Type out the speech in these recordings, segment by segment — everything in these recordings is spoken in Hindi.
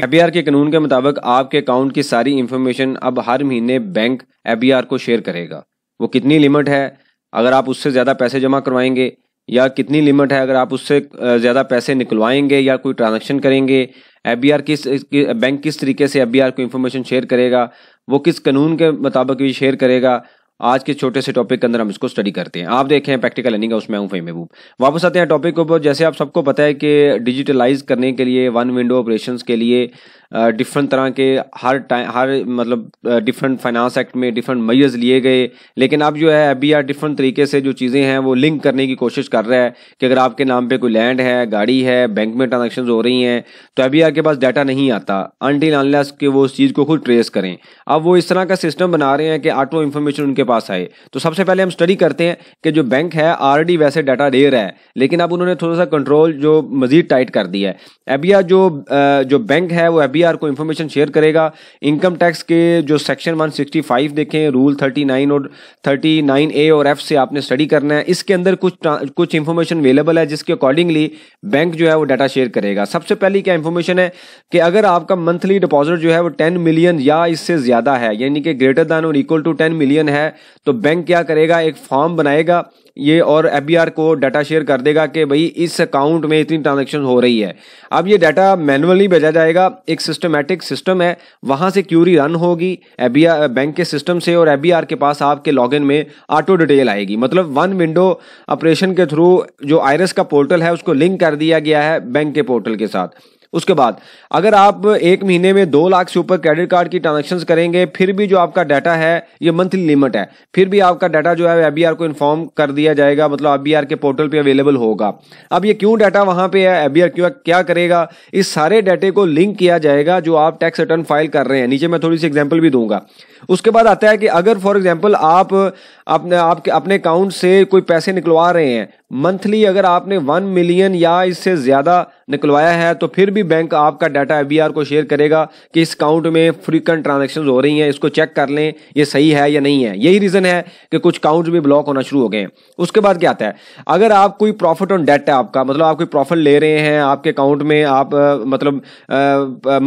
एफ के कानून के मुताबिक आपके अकाउंट की सारी इंफॉर्मेशन अब हर महीने बैंक एफ को शेयर करेगा वो कितनी लिमिट है अगर आप उससे ज़्यादा पैसे जमा करवाएंगे या कितनी लिमिट है अगर आप उससे ज़्यादा पैसे निकलवाएंगे या कोई ट्रांजेक्शन करेंगे आर किस बैंक किस तरीके से आर को इन्फॉर्मेशन शेयर करेगा वो किस कानून के मुताबिक भी शेयर करेगा आज के छोटे से टॉपिक के अंदर हम इसको स्टडी करते हैं आप देखें प्रैक्टिकल लर्निंग का उसमें हूँ फेम महबूब वापस आते हैं टॉपिक के ऊपर जैसे आप सबको पता है कि डिजिटलाइज करने के लिए वन विंडो ऑपरेशन के लिए डिफरेंट तरह के हर टाइम हर मतलब डिफरेंट फाइनेंस एक्ट में डिफरेंट मैयर्स लिए गए लेकिन अब जो है अभी आर डिफरेंट तरीके से जो चीज़ें हैं वो लिंक करने की कोशिश कर रहा है कि अगर आपके नाम पर कोई लैंड है गाड़ी है बैंक में ट्रांजेक्शन हो रही हैं तो अभी आर के पास डाटा नहीं आता अनटिल अनलेस के वो उस चीज़ को खुद ट्रेस करें अब वो इस तरह का सिस्टम बना रहे हैं कि ऑटो इन्फॉर्मेशन उनके पास आए तो सबसे पहले हम स्टडी करते हैं कि जो बैंक है ऑलरेडी वैसे डाटा दे रहा है लेकिन अब उन्होंने थोड़ा सा कंट्रोल जो मजीद टाइट कर दिया है अभी जो जो बैंक है वो अभी एनपीआर को इन्फॉर्मेशन शेयर करेगा इनकम टैक्स के जो सेक्शन 165 देखें रूल 39 और 39 ए और एफ से आपने स्टडी करना है इसके अंदर कुछ कुछ इन्फॉर्मेशन अवेलेबल है जिसके अकॉर्डिंगली बैंक जो है वो डाटा शेयर करेगा सबसे पहली क्या इन्फॉर्मेशन है कि अगर आपका मंथली डिपॉजिट जो है वो टेन मिलियन या इससे ज़्यादा है यानी कि ग्रेटर दैन और इक्वल टू टेन मिलियन है तो बैंक क्या करेगा एक फॉर्म बनाएगा ये और एफ को डाटा शेयर कर देगा कि भाई इस अकाउंट में इतनी ट्रांजेक्शन हो रही है अब ये डाटा मैनुअली भेजा जाएगा एक सिस्टमेटिक सिस्टम है वहाँ से क्यूरी रन होगी एफ बैंक के सिस्टम से और एफ के पास आपके लॉग में ऑटो डिटेल आएगी मतलब वन विंडो ऑपरेशन के थ्रू जो आयरस का पोर्टल है उसको लिंक कर दिया गया है बैंक के पोर्टल के साथ उसके बाद अगर आप एक महीने में दो लाख से ऊपर क्रेडिट कार्ड की ट्रांजेक्शन करेंगे फिर भी जो आपका डाटा है ये मंथली लिमिट है फिर भी आपका डाटा जो है एबीआर को इन्फॉर्म कर दिया जाएगा मतलब एबीआर के पोर्टल पर अवेलेबल होगा अब ये क्यों डाटा वहां पर है एबीआर क्यों क्या करेगा इस सारे डाटे को लिंक किया जाएगा जो आप टैक्स रिटर्न फाइल कर रहे हैं नीचे मैं थोड़ी सी एग्जाम्पल भी दूंगा उसके बाद आता है कि अगर फॉर एग्जाम्पल आप अपने आपके अपने अकाउंट से कोई पैसे निकलवा रहे हैं मंथली अगर आपने वन मिलियन या इससे ज़्यादा निकलवाया है तो फिर भी बैंक आपका डाटा एफ को शेयर करेगा कि इस अकाउंट में फ्रीकेंट ट्रांजेक्शन हो रही हैं इसको चेक कर लें ये सही है या नहीं है यही रीज़न है कि कुछ अकाउंट भी ब्लॉक होना शुरू हो गए हैं उसके बाद क्या आता है अगर आप कोई प्रॉफिट ऑन डेट है आपका मतलब आप कोई प्रॉफिट ले रहे हैं आपके अकाउंट में आप मतलब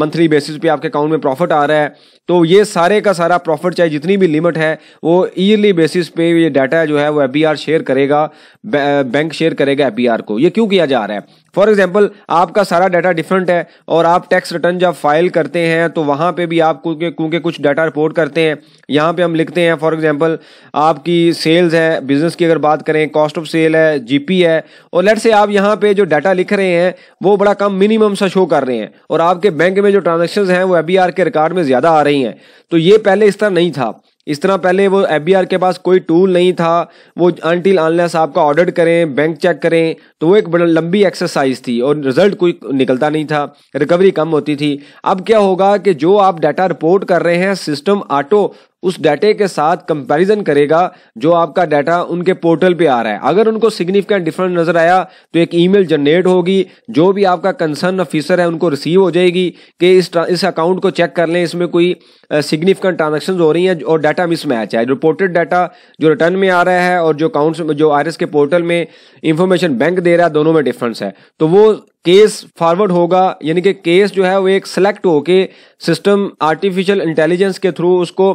मंथली बेसिस पे आपके अकाउंट में प्रॉफिट आ रहा है तो ये सारे का सारा प्रॉफिट चाहे जितनी भी लिमिट है वो ईयरली बेसिस पे ये डाटा जो है वो एफ शेयर करेगा बैंक शेयर करेगा एफ को ये क्यों किया जा रहा है फॉर एग्जाम्पल आपका सारा डाटा डिफरेंट है और आप टैक्स रिटर्न जब फाइल करते हैं तो वहाँ पे भी आप क्योंकि क्योंकि कुछ डाटा रिपोर्ट करते हैं यहाँ पे हम लिखते हैं फॉर एग्जाम्पल आपकी सेल्स है बिजनेस की अगर बात करें कॉस्ट ऑफ सेल है जीपी है और लेट से आप यहाँ पे जो डाटा लिख रहे हैं वो बड़ा कम मिनिमम सा शो कर रहे हैं और आपके बैंक में जो ट्रांजेक्शन हैं वो एबीआर के रिकॉर्ड में ज़्यादा आ रही हैं तो ये पहले इस तरह नहीं था इस तरह पहले वो एफ के पास कोई टूल नहीं था वो अनटिल अनलेस आपका ऑडिट करें बैंक चेक करें तो वो एक बड़ा लंबी एक्सरसाइज थी और रिजल्ट कोई निकलता नहीं था रिकवरी कम होती थी अब क्या होगा कि जो आप डाटा रिपोर्ट कर रहे हैं सिस्टम ऑटो उस डाटे के साथ कंपैरिजन करेगा जो आपका डाटा उनके पोर्टल पे आ रहा है अगर उनको सिग्निफिकेंट डिफरेंस नजर आया तो एक ईमेल जनरेट होगी जो भी आपका कंसर्न ऑफिसर है उनको रिसीव हो जाएगी कि इस इस अकाउंट को चेक कर लें इसमें कोई सिग्निफिकेंट ट्रांजेक्शन हो रही हैं और डाटा मिसमैच है रिपोर्टेड डाटा जो रिटर्न में आ रहा है और जो अकाउंट्स जो आर के पोर्टल में इंफॉर्मेशन बैंक दे रहा है दोनों में डिफरेंस है तो वो केस फॉरवर्ड होगा यानी कि केस जो है वो एक सेलेक्ट होके सिस्टम आर्टिफिशियल इंटेलिजेंस के थ्रू उसको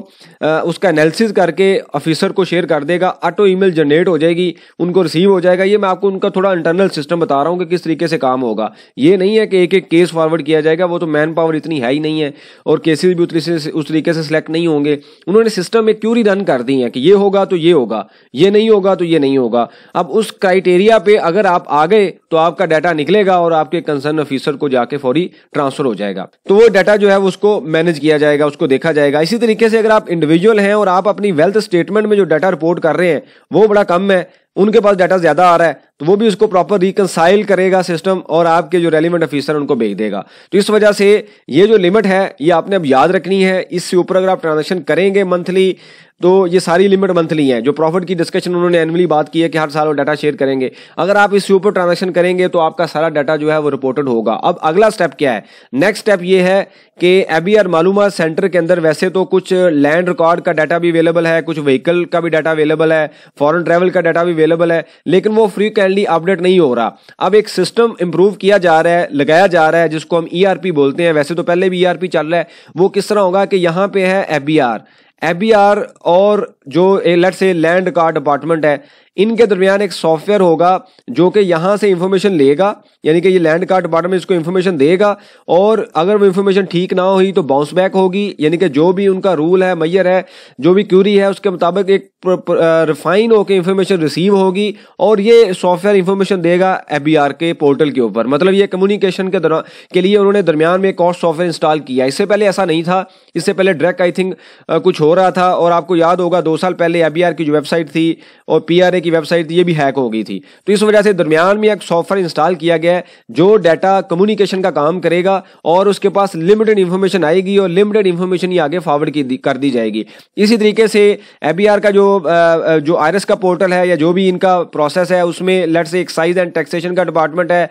आ, उसका एनालिसिस करके ऑफिसर को शेयर कर देगा ऑटो ईमेल जनरेट हो जाएगी उनको रिसीव हो जाएगा ये मैं आपको उनका थोड़ा इंटरनल सिस्टम बता रहा हूँ कि किस तरीके से काम होगा ये नहीं है कि एक एक केस फॉरवर्ड किया जाएगा वो तो मैन पावर इतनी है ही नहीं है और केसेज भी उतनी से उस तरीके से सिलेक्ट नहीं होंगे उन्होंने सिस्टम में क्यूरी रन कर दी है कि ये होगा तो ये होगा ये नहीं होगा तो ये नहीं होगा अब उस क्राइटेरिया पे अगर आप आ गए तो आपका डाटा निकलेगा और आपके कंसर्न ऑफिसर को जाके फौरी ट्रांसफर हो जाएगा तो वो डाटा जो है उसको मैनेज किया जाएगा उसको देखा जाएगा इसी तरीके से अगर आप इंडिविजुअल हैं और आप अपनी वेल्थ स्टेटमेंट में जो डाटा रिपोर्ट कर रहे हैं वो बड़ा कम है उनके पास डाटा ज्यादा आ रहा है तो वो भी उसको प्रॉपर रिकनसाइल करेगा सिस्टम और आपके जो रेलिवेंट ऑफिसर उनको भेज देगा तो इस वजह से ये जो लिमिट है ये आपने अब याद रखनी है इससे ऊपर अगर आप ट्रांजेक्शन करेंगे मंथली तो ये सारी लिमिट मंथली है जो प्रॉफिट की डिस्कशन उन्होंने एनुअली बात की है कि हर साल वो डाटा शेयर करेंगे अगर आप इससे ऊपर ट्रांजेक्शन करेंगे तो आपका सारा डाटा जो है वो रिपोर्टेड होगा अब अगला स्टेप क्या है नेक्स्ट स्टेप ये है कि एबी आर मालूम सेंटर के अंदर वैसे तो कुछ लैंड रिकॉर्ड का डाटा भी अवेलेबल है कुछ व्हीकल का भी डाटा अवेलेबल है फॉरन ट्रेवल का डाटा भी अवेलेबल है लेकिन वो फ्री रेगुलरली अपडेट नहीं हो रहा अब एक सिस्टम इंप्रूव किया जा रहा है लगाया जा रहा है जिसको हम ई e बोलते हैं वैसे तो पहले भी ई e चल रहा है वो किस तरह होगा कि यहाँ पे है एफ बी और जो लेट से लैंड का डिपार्टमेंट है इनके दरमियान एक सॉफ्टवेयर होगा जो कि यहाँ से इंफॉर्मेशन लेगा यानी कि ये लैंड कार्ड डिपार्टमेंट इसको इन्फॉर्मेशन देगा और अगर वो इन्फॉर्मेशन ठीक ना हुई तो बाउंस बैक होगी यानी कि जो भी उनका रूल है मैयर है जो भी क्यूरी है उसके मुताबिक एक रिफाइन होकर इन्फॉर्मेशन रिसीव होगी और ये सॉफ्टवेयर इन्फॉर्मेशन देगा एफ के पोर्टल के ऊपर मतलब ये कम्युनिकेशन के दौरान के लिए उन्होंने दरमियान में एक और सॉफ्टवेयर इंस्टॉल किया इससे पहले ऐसा नहीं था इससे पहले डायरेक्ट आई थिंक कुछ हो रहा था और आपको याद होगा दो साल पहले एफ की जो वेबसाइट थी और पी की की वेबसाइट थी ये भी हैक हो गई थी तो इस वजह से दरमियान में एक सॉफ्टवेयर इंस्टॉल किया गया है जो डाटा कम्युनिकेशन का काम करेगा और उसके पास लिमिटेड इन्फॉर्मेशन आएगी और लिमिटेड इन्फॉर्मेशन ही आगे फॉरवर्ड की कर दी जाएगी इसी तरीके से एबीआर का जो जो आर का पोर्टल है या जो भी इनका प्रोसेस है उसमें let say excise and taxation का डिपार्टमेंट है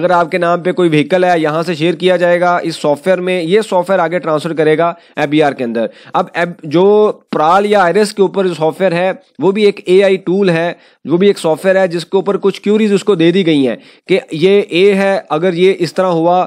अगर आपके नाम पर कोई व्हीकल है यहाँ से शेयर किया जाएगा इस सॉफ्टवेयर में ये सॉफ्टवेयर आगे ट्रांसफर करेगा एबीआर के अंदर अब जो प्राल या आयरस के ऊपर जो सॉफ्टवेयर है वो भी एक ए टूल है वो भी एक सॉफ्टवेयर है जिसके ऊपर कुछ क्यूरीज उसको दे दी गई हैं कि ये ए है अगर ये इस तरह हुआ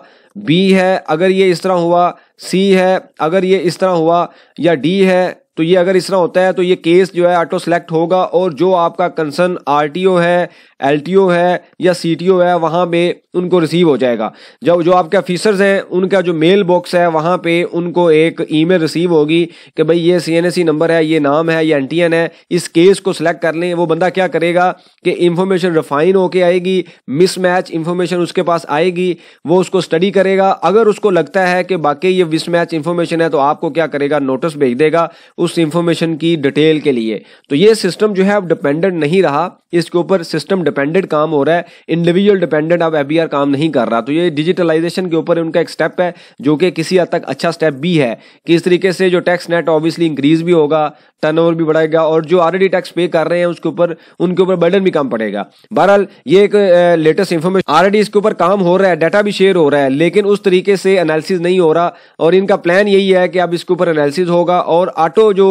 बी है अगर ये इस तरह हुआ सी है अगर ये इस तरह हुआ या डी है तो ये अगर इस तरह होता है तो ये केस जो है ऑटो सेलेक्ट होगा और जो आपका कंसर्न आरटीओ है एल है या सी है वहाँ पे उनको रिसीव हो जाएगा जब जो आपके ऑफिसर्स हैं उनका जो मेल बॉक्स है वहाँ पे उनको एक ईमेल रिसीव होगी कि भाई ये सी नंबर है ये नाम है ये एन है इस केस को सिलेक्ट कर लें वो बंदा क्या करेगा कि इंफॉर्मेशन रिफाइन होके आएगी मिसमैच इंफॉर्मेशन उसके पास आएगी वो उसको स्टडी करेगा अगर उसको लगता है कि बाकी ये मिसमैच इंफॉर्मेशन है तो आपको क्या करेगा नोटिस भेज देगा उस इंफॉर्मेशन की डिटेल के लिए तो ये सिस्टम जो है अब डिपेंडेंट नहीं रहा इसके ऊपर सिस्टम डिपेंडेंट काम हो रहा है इंडिविजुअल डिपेंडेंट अब एफ काम नहीं कर रहा तो ये डिजिटलाइजेशन के ऊपर उनका एक स्टेप है जो कि किसी हद तक अच्छा स्टेप भी है कि इस तरीके से जो टैक्स नेट ऑब्वियसली इंक्रीज भी होगा टर्न भी बढ़ेगा और जो ऑलरेडी टैक्स पे कर रहे हैं उसके ऊपर उनके ऊपर बर्डन भी कम पड़ेगा बहरहाल ये एक लेटेस्ट इंफॉर्मेशन ऑलरेडी इसके ऊपर काम हो रहा है डाटा भी शेयर हो रहा है लेकिन उस तरीके से एनालिसिस नहीं हो रहा और इनका प्लान यही है कि अब इसके ऊपर एनालिसिस होगा और ऑटो जो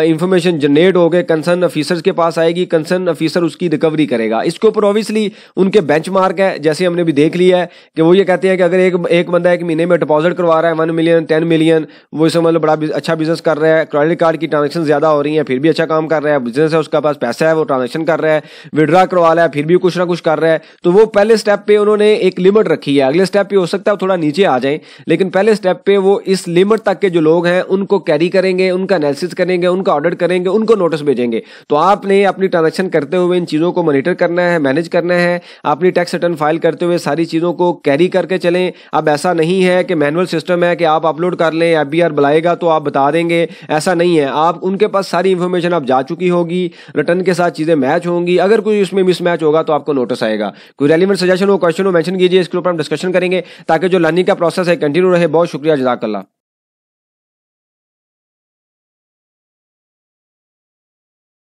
इंफॉर्मेशन जनरेट हो गए कंसर्न ऑफिसर्स के पास आएगी कंसर्न ऑफिसर उसकी रिकवरी करेगा इसके ऊपर ऑब्वियसली उनके बेंच मार्क है जैसे हमने भी देख लिया है कि वो ये कहते हैं कि अगर एक एक बंदा एक महीने में डिपॉजिट करवा रहा है वन मिलियन टेन मिलियन वो इसमें मतलब बड़ा अच्छा बिजनेस कर रहा है क्रेडिट कार्ड की ट्रांजेक्शन ज़्यादा हो रही है फिर भी अच्छा काम कर रहा है बिजनेस है उसके पास पैसा है वो ट्रांजेक्शन कर रहा है विड्रा करवा रहा है फिर भी कुछ ना कुछ कर रहा है तो वो पहले स्टेप पर उन्होंने एक लिमिट रखी है अगले स्टेप पर हो सकता है थोड़ा नीचे आ जाए लेकिन पहले स्टेप पर वो इस लिमिट तक के जो लोग हैं उनको कैरी करेंगे उनका एनालिसिस करेंगे उनका ऑडिट करेंगे उनको नोटिस भेजेंगे तो आपने अपनी ट्रांजेक्शन करते हुए इन चीज़ों को मॉनिटर करना करना है मैनेज करना है अपनी टैक्स रिटर्न फाइल करते हुए सारी चीज़ों को कैरी करके चलें अब ऐसा नहीं है कि मैनुअल सिस्टम है कि आप अपलोड कर लें एफ बुलाएगा तो आप बता देंगे ऐसा नहीं है आप उनके पास सारी इन्फॉर्मेशन आप जा चुकी होगी रिटर्न के साथ चीज़ें मैच होंगी अगर कोई उसमें मिसमैच होगा तो आपको नोटिस आएगा कोई रेलिवेंट सजेशन हो क्वेश्चन हो मैंशन कीजिए इसके ऊपर हम डिस्कशन करेंगे ताकि जो लर्निंग का प्रोसेस है कंटिन्यू रहे बहुत शुक्रिया जजाकल्ला